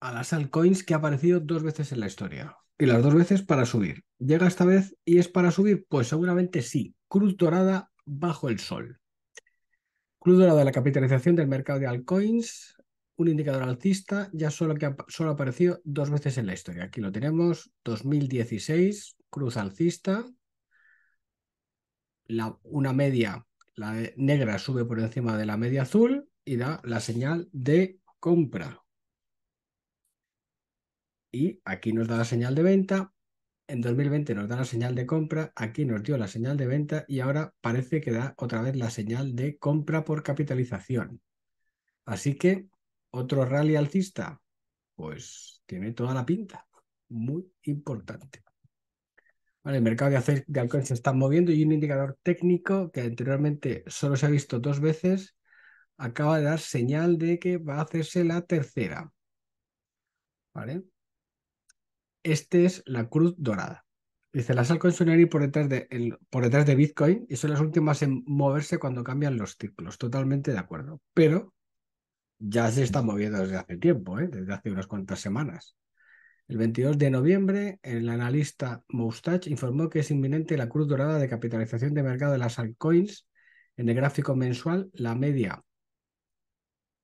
a las altcoins que ha aparecido dos veces en la historia. Y las dos veces para subir. ¿Llega esta vez y es para subir? Pues seguramente sí. Cruz dorada bajo el sol. Cruz dorada, de la capitalización del mercado de altcoins, un indicador alcista, ya solo que ha, aparecido apareció dos veces en la historia. Aquí lo tenemos, 2016, cruz alcista, la, una media, la negra sube por encima de la media azul y da la señal de compra y aquí nos da la señal de venta, en 2020 nos da la señal de compra, aquí nos dio la señal de venta y ahora parece que da otra vez la señal de compra por capitalización. Así que, ¿otro rally alcista? Pues tiene toda la pinta, muy importante. el mercado de, alcohol se está moviendo y un indicador técnico que anteriormente solo se ha visto dos veces acaba de dar señal de que va a hacerse la tercera. ¿Vale? Este es la cruz dorada. Dice, las altcoins son por detrás, de, por detrás de Bitcoin y son las últimas en moverse cuando cambian los ciclos. Totalmente de acuerdo. Pero ya se está moviendo desde hace tiempo, ¿eh? desde hace unas cuantas semanas. El 22 de noviembre, el analista Moustache informó que es inminente la cruz dorada de capitalización de mercado de las altcoins en el gráfico mensual, la media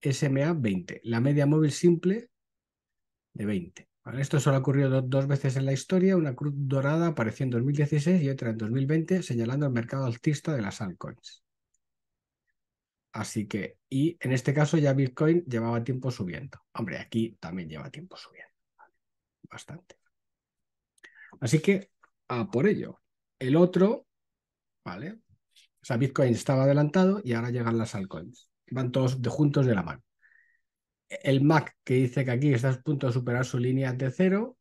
SMA 20, la media móvil simple de 20 esto solo ha ocurrido dos veces en la historia. Una cruz dorada apareció en 2016 y otra en 2020, señalando el mercado altista de las altcoins. Así que, y en este caso ya Bitcoin llevaba tiempo subiendo. Hombre, aquí también lleva tiempo subiendo. bastante. Así que, por ello. El otro, ¿vale? O sea, Bitcoin estaba adelantado y ahora llegan las altcoins. Van todos juntos de la mano el MAC que dice que aquí está a punto de superar su línea de cero,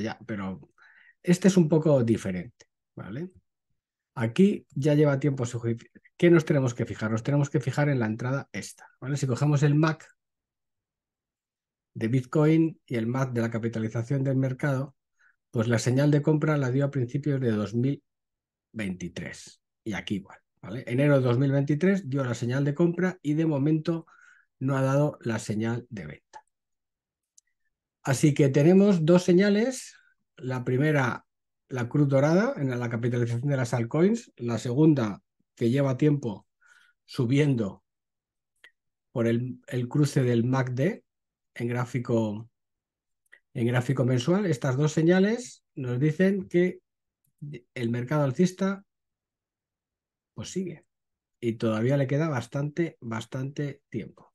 ya, pero este es un poco diferente, ¿vale? Aquí ya lleva tiempo suficiente. ¿Qué nos tenemos que fijar? Nos tenemos que fijar en la entrada esta, ¿vale? Si cogemos el MAC de Bitcoin y el MAC de la capitalización del mercado, pues la señal de compra la dio a principios de 2023 y aquí igual, ¿vale? Enero de 2023 dio la señal de compra y de momento no ha dado la señal de venta. Así que tenemos dos señales. La primera, la cruz dorada en la capitalización de las altcoins. La segunda, que lleva tiempo subiendo por el, cruce del MACD en gráfico, en gráfico mensual. Estas dos señales nos dicen que el mercado alcista pues sigue y todavía le queda bastante, bastante tiempo.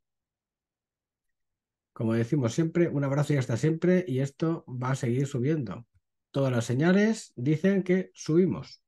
Como decimos siempre, un abrazo y hasta siempre y esto va a seguir subiendo. Todas las señales dicen que subimos.